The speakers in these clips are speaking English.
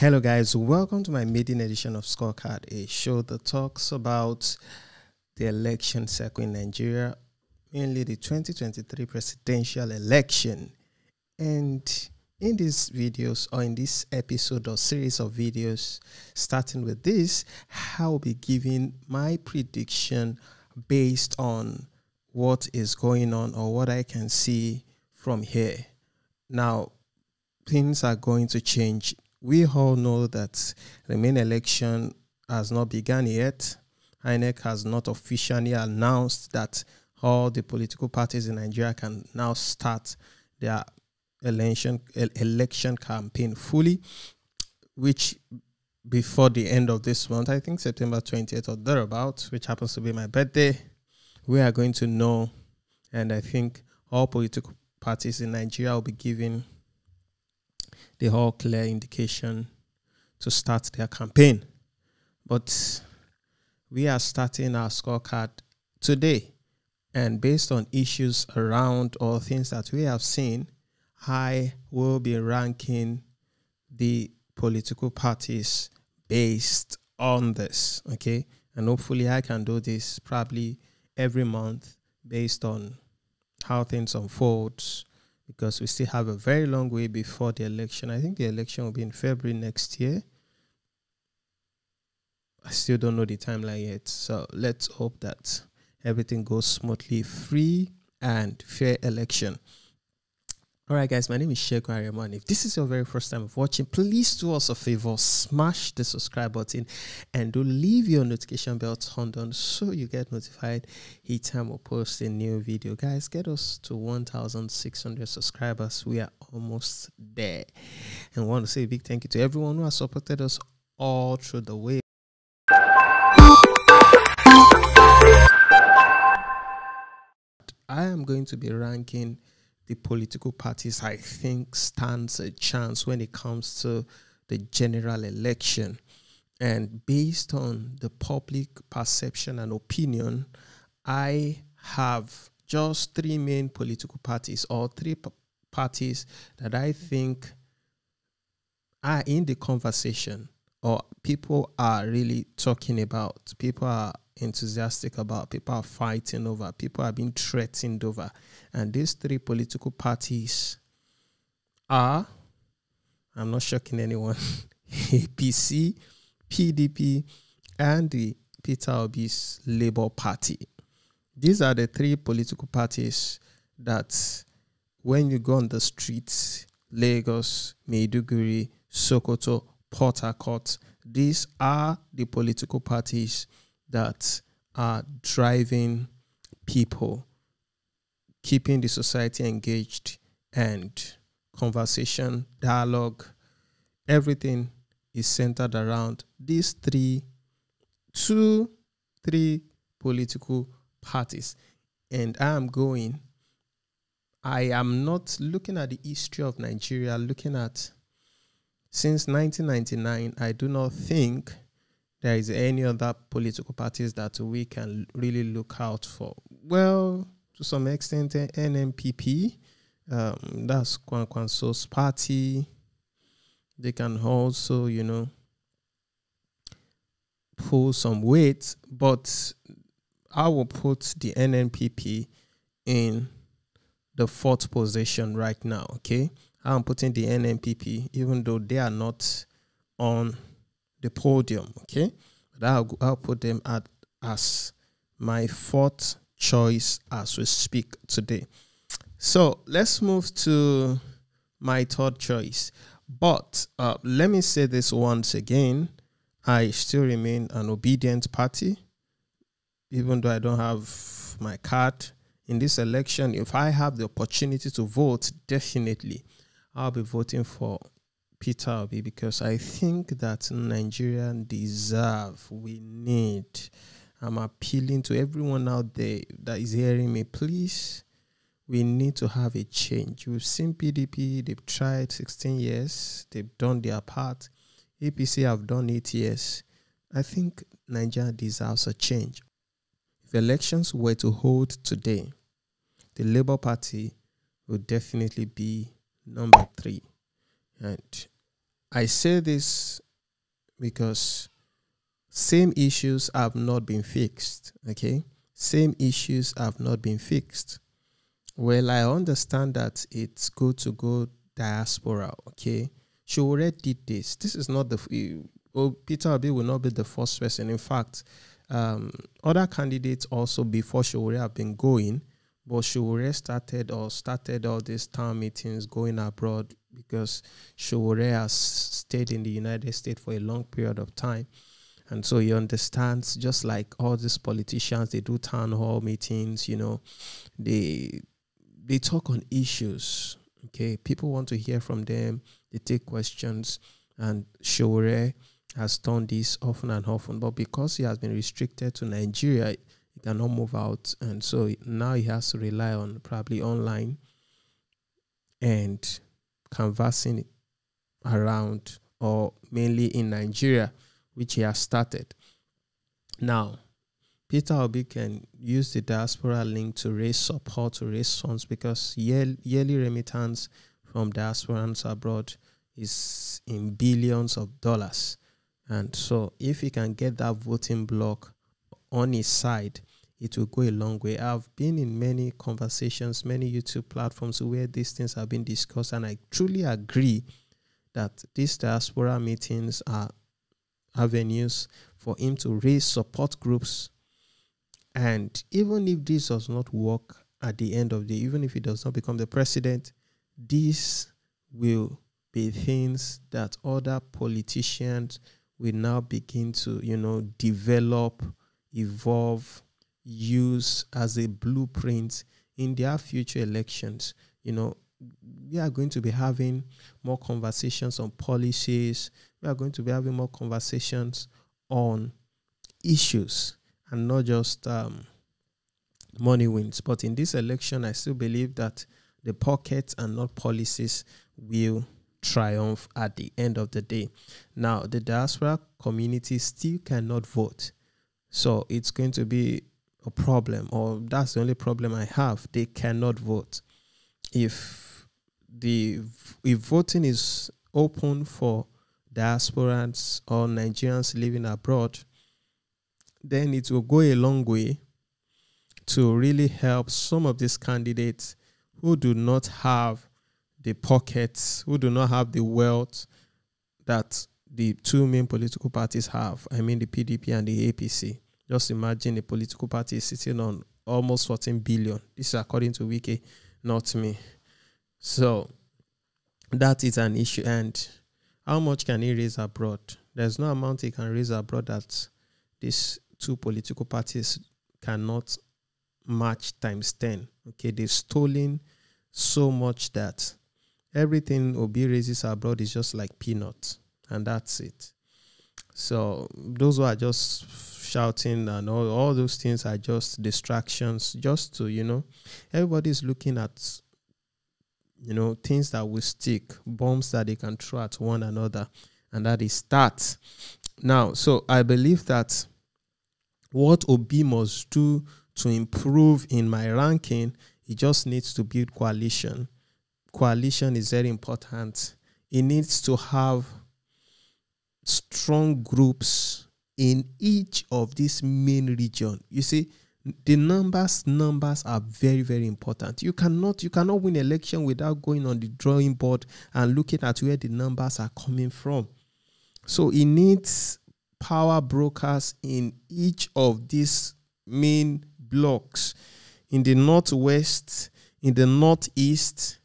Hello, guys. Welcome to my maiden edition of Scorecard, a show that talks about the election cycle in Nigeria, mainly the 2023 presidential election. And in these videos, or in this episode or series of videos, starting with this, I'll be giving my prediction based on what is going on or what I can see from here. Now, things are going to change we all know that the main election has not begun yet. INEC has not officially announced that all the political parties in Nigeria can now start their election election campaign fully, which before the end of this month, I think September 28th or thereabouts, which happens to be my birthday, we are going to know, and I think all political parties in Nigeria will be given the all clear indication to start their campaign. But we are starting our scorecard today. And based on issues around or things that we have seen, I will be ranking the political parties based on this. Okay. And hopefully, I can do this probably every month based on how things unfold because we still have a very long way before the election. I think the election will be in February next year. I still don't know the timeline yet. So let's hope that everything goes smoothly, free and fair election. All right, guys, my name is Sheikh Ariama, if this is your very first time of watching, please do us a favor, smash the subscribe button and do leave your notification bell turned on so you get notified each time we post a new video. Guys, get us to 1,600 subscribers. We are almost there. And want to say a big thank you to everyone who has supported us all through the way. I am going to be ranking the political parties, I think, stands a chance when it comes to the general election. And based on the public perception and opinion, I have just three main political parties or three parties that I think are in the conversation or people are really talking about. People are enthusiastic about. People are fighting over. People are being threatened over. And these three political parties are, I'm not shocking anyone, APC, PDP, and the Peter Obi's Labour Party. These are the three political parties that, when you go on the streets, Lagos, Maiduguri, Sokoto, Port Harcourt, these are the political parties that are driving people, keeping the society engaged and conversation, dialogue, everything is centered around these three, two, three political parties. And I am going, I am not looking at the history of Nigeria, looking at since 1999, I do not think there is any other political parties that we can really look out for? Well, to some extent, NMPP, um, that's Kwan So's party. They can also, you know, pull some weight, but I will put the NNPP in the fourth position right now. Okay, I'm putting the NNPP, even though they are not on the podium. Okay, but I'll, I'll put them at as my fourth choice as we speak today. So let's move to my third choice. But uh, let me say this once again: I still remain an obedient party, even though I don't have my card in this election. If I have the opportunity to vote, definitely I'll be voting for Peter Obi because I think that Nigeria deserve, we need. I'm appealing to everyone out there that is hearing me, please. We need to have a change. We've seen PDP, they've tried 16 years, they've done their part. APC have done eight years. I think Nigeria deserves a change. If elections were to hold today, the Labour Party would definitely be number three. And I say this because same issues have not been fixed. Okay, same issues have not been fixed. Well, I understand that it's good to go diaspora. Okay, she already did this. This is not the oh, Peter Abi will not be the first person. In fact, um, other candidates also before Shore have been going, but Shore started or started all these town meetings going abroad because Showore has stayed in the United States for a long period of time. And so he understands, just like all these politicians, they do town hall meetings, you know, they they talk on issues. Okay, people want to hear from them, they take questions, and Showore has done this often and often. But because he has been restricted to Nigeria, he cannot move out. And so now he has to rely on probably online and canvassing around or mainly in Nigeria, which he has started. Now, Peter Obi can use the diaspora link to raise support, to raise funds, because yearly remittance from diasporans abroad is in billions of dollars. And so, if he can get that voting block on his side, it will go a long way. I've been in many conversations, many YouTube platforms where these things have been discussed, and I truly agree that these diaspora meetings are avenues for him to raise support groups. And even if this does not work at the end of the day, even if he does not become the president, these will be things that other politicians will now begin to, you know, develop, evolve, use as a blueprint in their future elections. You know, we are going to be having more conversations on policies. We are going to be having more conversations on issues and not just um, money wins. But in this election, I still believe that the pockets and not policies will triumph at the end of the day. Now, the diaspora community still cannot vote. So it's going to be a problem or that's the only problem I have, they cannot vote. If the if voting is open for diasporans or Nigerians living abroad, then it will go a long way to really help some of these candidates who do not have the pockets, who do not have the wealth that the two main political parties have, I mean the PDP and the APC. Just imagine a political party sitting on almost 14 billion. This is according to Wiki, not me. So that is an issue. And how much can he raise abroad? There's no amount he can raise abroad that these two political parties cannot match times 10. Okay, they've stolen so much that everything Obi raises abroad is just like peanuts, and that's it. So those who are just shouting and all, all those things are just distractions, just to, you know, everybody's looking at, you know, things that will stick, bombs that they can throw at one another. And that is that. Now, so I believe that what Obi must do to improve in my ranking, he just needs to build coalition. Coalition is very important. He needs to have strong groups in each of these main region. You see, the numbers numbers are very very important you cannot you cannot win election without going on the drawing board and looking at where the numbers are coming from so it needs power brokers in each of these main blocks in the northwest in the northeast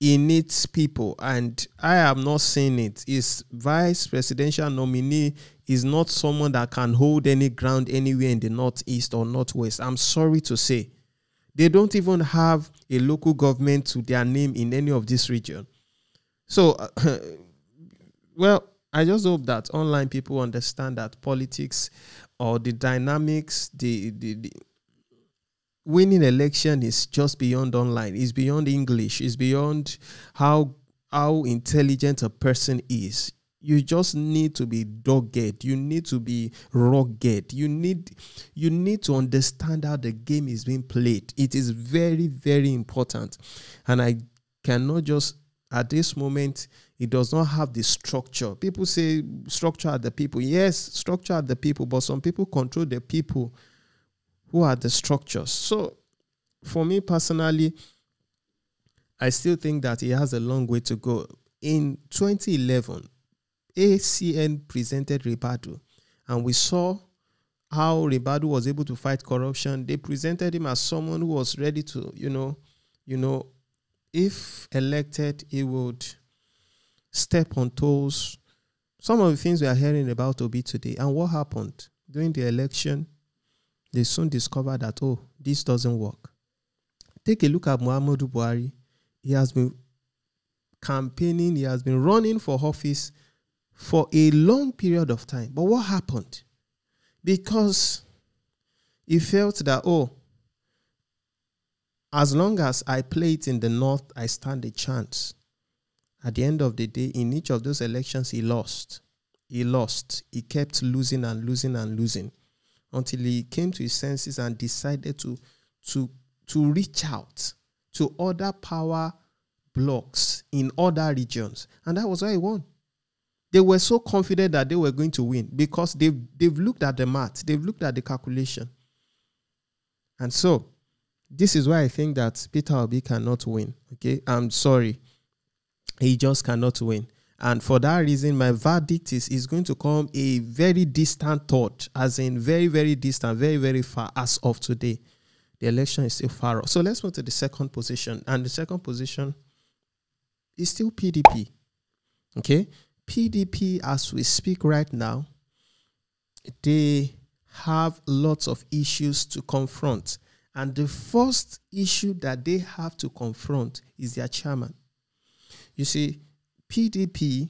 it needs people and i am not saying it is vice presidential nominee is not someone that can hold any ground anywhere in the northeast or northwest. I'm sorry to say. They don't even have a local government to their name in any of this region. So, uh, well, I just hope that online people understand that politics or the dynamics, the, the, the winning election is just beyond online, it's beyond English, it's beyond how how intelligent a person is you just need to be dogged you need to be rugged you need you need to understand how the game is being played it is very very important and i cannot just at this moment it does not have the structure people say structure are the people yes structure are the people but some people control the people who are the structures so for me personally i still think that it has a long way to go in 2011 ACN presented Ribadu, and we saw how Ribadu was able to fight corruption. They presented him as someone who was ready to, you know, you know, if elected, he would step on toes. Some of the things we are hearing about Obi today, and what happened during the election, they soon discovered that oh, this doesn't work. Take a look at Muhammadu Buhari. He has been campaigning, he has been running for office for a long period of time. But what happened? Because he felt that, oh, as long as I play it in the north, I stand a chance. At the end of the day, in each of those elections, he lost. He lost. He kept losing and losing and losing until he came to his senses and decided to, to, to reach out to other power blocks in other regions. And that was why he won they were so confident that they were going to win because they've, they've looked at the math, they've looked at the calculation. And so, this is why I think that Peter Obi cannot win. Okay, I'm sorry. He just cannot win. And for that reason, my verdict is, is going to come a very distant thought, as in very, very distant, very, very far as of today. The election is still far off. So let's move to the second position. And the second position is still PDP. Okay. PDP, as we speak right now, they have lots of issues to confront. And the first issue that they have to confront is their chairman. You see, PDP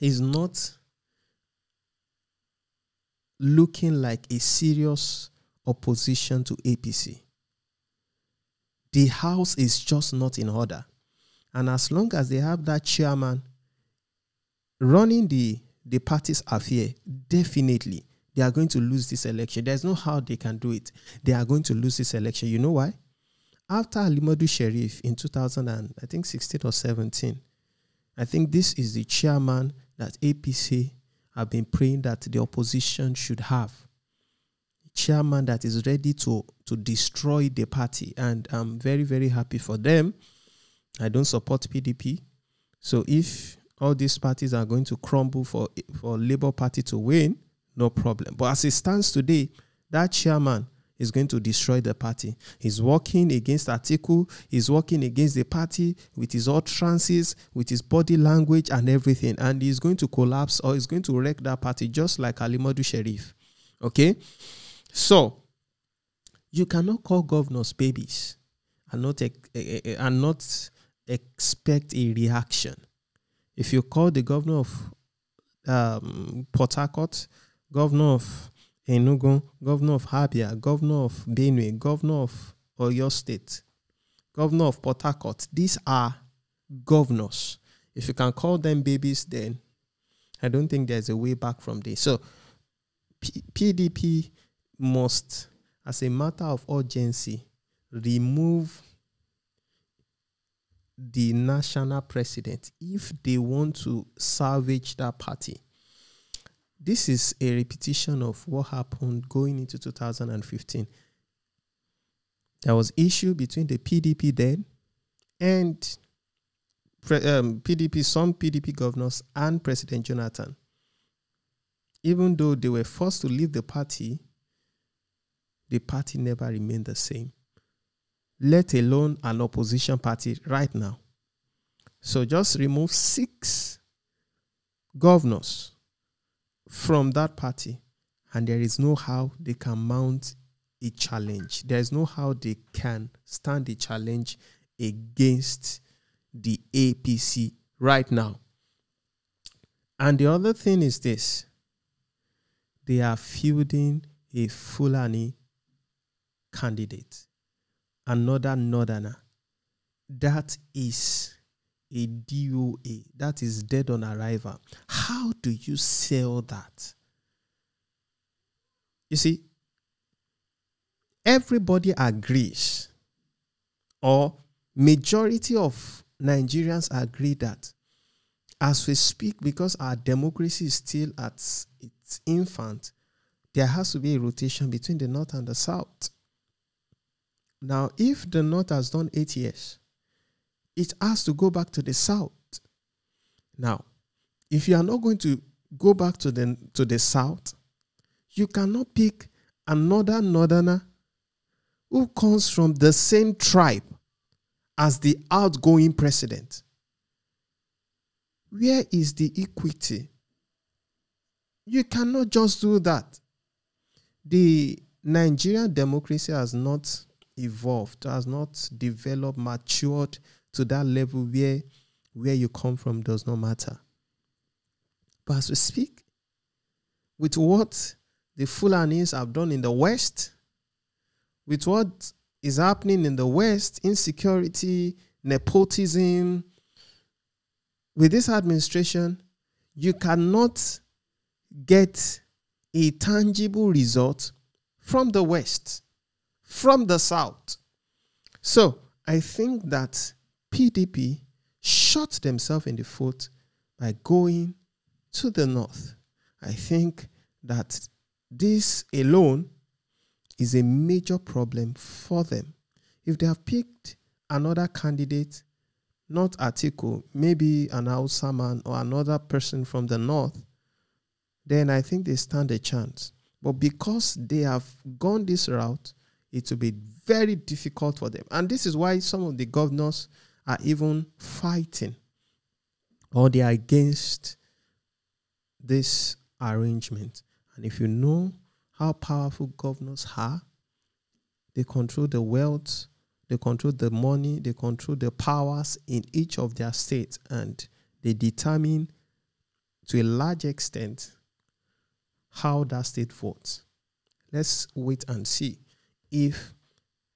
is not looking like a serious opposition to APC. The house is just not in order. And as long as they have that chairman running the the parties affair, definitely they are going to lose this election. There's no how they can do it. They are going to lose this election. You know why? After Alimadu Sharif in 2000 and I think 16 or 17, I think this is the chairman that APC have been praying that the opposition should have. Chairman that is ready to to destroy the party, and I'm very very happy for them. I don't support PDP, so if all these parties are going to crumble for for Labour Party to win, no problem. But as it stands today, that chairman is going to destroy the party. He's working against article. he's working against the party with his utterances, with his body language and everything. And he's going to collapse or he's going to wreck that party just like Alimadu Sharif. Okay? So, you cannot call governors babies and not, eh, eh, eh, and not expect a reaction. If you call the governor of um, Port Harcourt, governor of Enugu, governor of Abia, governor of Benue, governor of Oyo State, governor of Port Harcourt, these are governors. If you can call them babies, then I don't think there's a way back from this. So P- PDP must, as a matter of urgency, remove the national president if they want to salvage that party. This is a repetition of what happened going into 2015. There was issue between the PDP then and um, PDP, some PDP governors and President Jonathan. Even though they were forced to leave the party, the party never remained the same let alone an opposition party right now. So just remove six governors from that party, and there is no how they can mount a challenge. There is no how they can stand a challenge against the APC right now. And the other thing is this they are fielding a Fulani candidate another northerner. That is a DOA, that is dead on arrival. How do you sell that? You see, everybody agrees, or majority of Nigerians agree that as we speak, because our democracy is still at its infant, there has to be a rotation between the north and the south. Now, if the north has done eight years, it has to go back to the south. Now, if you are not going to go back to the, to the south, you cannot pick another northerner who comes from the same tribe as the outgoing president. Where is the equity? You cannot just do that. The Nigerian democracy has not evolved, has not developed, matured to that level where where you come from does not matter. But as we speak, with what the Fulanis have done in the West, with what is happening in the West, insecurity, nepotism, with this administration, you cannot get a tangible result from the West from the South. So I think that PDP shot themselves in the foot by going to the North. I think that this alone is a major problem for them. If they have picked another candidate, not Atiku, maybe an al man or another person from the north, then I think they stand a chance. But because they have gone this route, it will be very difficult for them. And this is why some of the governors are even fighting or they are against this arrangement. And if you know how powerful governors are, they control the wealth, they control the money, they control the powers in each of their states, and they determine to a large extent how that state votes. Let's wait and see if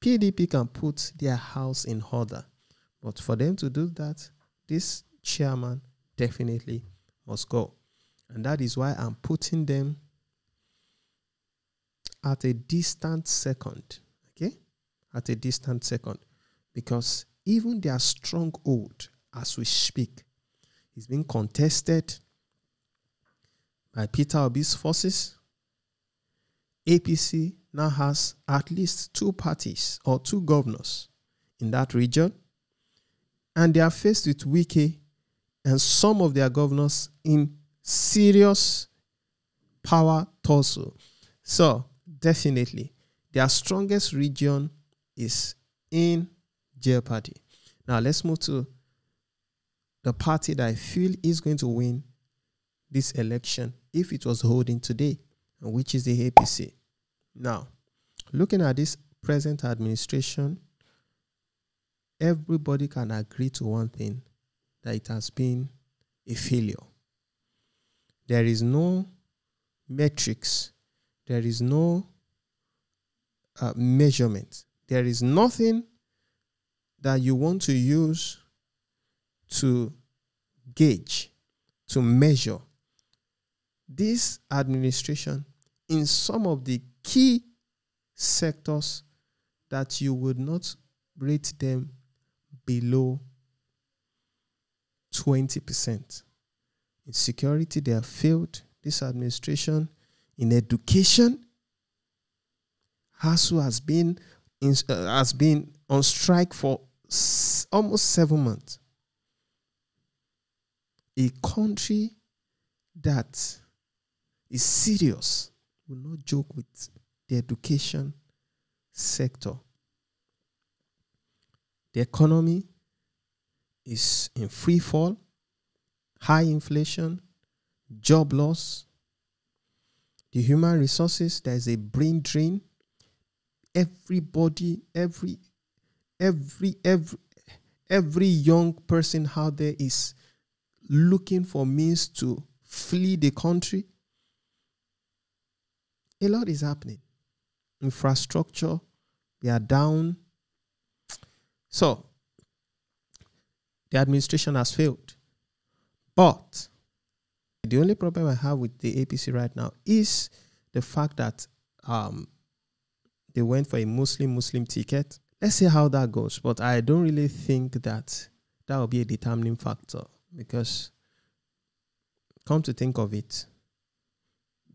PDP can put their house in order. But for them to do that, this chairman definitely must go. And that is why I'm putting them at a distant second. Okay? At a distant second. Because even their stronghold, as we speak, is being contested by Peter Obi's forces, APC, now has at least two parties or two governors in that region, and they are faced with Wiki and some of their governors in serious power tussle. So, definitely, their strongest region is in jeopardy. Now, let's move to the party that I feel is going to win this election if it was holding today, which is the APC. Now, looking at this present administration, everybody can agree to one thing that it has been a failure. There is no metrics, there is no uh, measurement, there is nothing that you want to use to gauge, to measure. This administration, in some of the key sectors that you would not rate them below 20%. In security, they have failed this administration. In education, HASU has been, in, uh, has been on strike for s- almost seven months. A country that is serious will not joke with the education sector. The economy is in free fall, high inflation, job loss, the human resources, there's a brain drain. Everybody, every, every, every, every young person out there is looking for means to flee the country a lot is happening. Infrastructure, they are down. So, the administration has failed. But the only problem I have with the APC right now is the fact that um, they went for a Muslim Muslim ticket. Let's see how that goes. But I don't really think that that will be a determining factor because, come to think of it,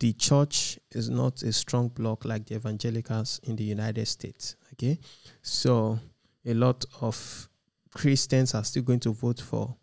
the church is not a strong bloc like the evangelicals in the United States. Okay, so a lot of Christians are still going to vote for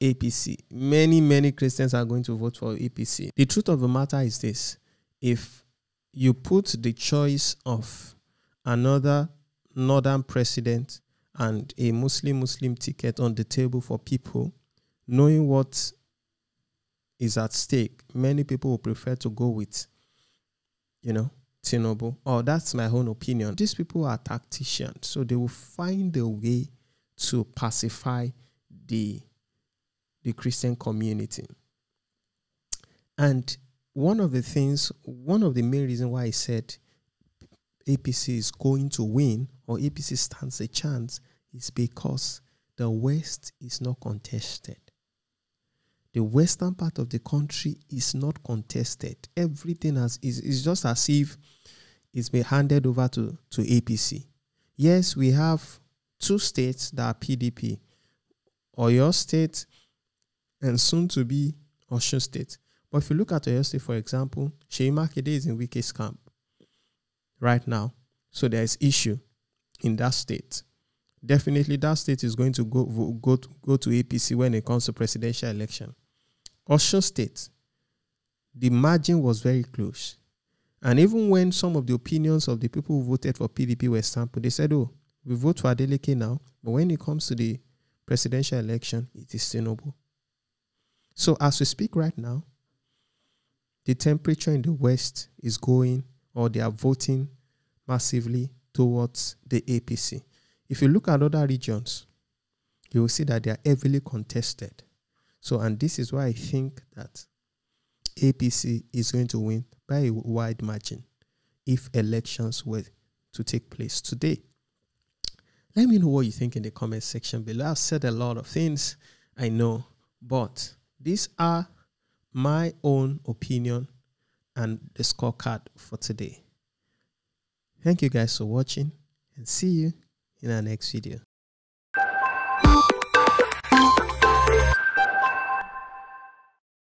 APC. Many, many Christians are going to vote for APC. The truth of the matter is this if you put the choice of another northern president and a Muslim Muslim ticket on the table for people, knowing what is at stake, many people will prefer to go with, you know, Tinobu. Oh, that's my own opinion. These people are tacticians, so they will find a way to pacify the the Christian community. And one of the things, one of the main reasons why I said APC is going to win or APC stands a chance is because the West is not contested the western part of the country is not contested. Everything has, is, is just as if it's been handed over to, to APC. Yes, we have two states that are PDP, Oyo State and soon to be Osun State. But if you look at Oyo State, for example, Shei Makede is in Wike's camp right now. So there is issue in that state. Definitely that state is going to go, go, to, go to APC when it comes to presidential election. Osho State, the margin was very close. And even when some of the opinions of the people who voted for PDP were sampled, they said, oh, we vote for Adeleke now, but when it comes to the presidential election, it is Tinubu. So as we speak right now, the temperature in the West is going, or they are voting massively towards the APC. If you look at other regions, you will see that they are heavily contested. So, and this is why I think that APC is going to win by a wide margin if elections were to take place today. Let me know what you think in the comment section below. I've said a lot of things, I know, but these are my own opinion and the scorecard for today. Thank you guys for watching and see you in our next video.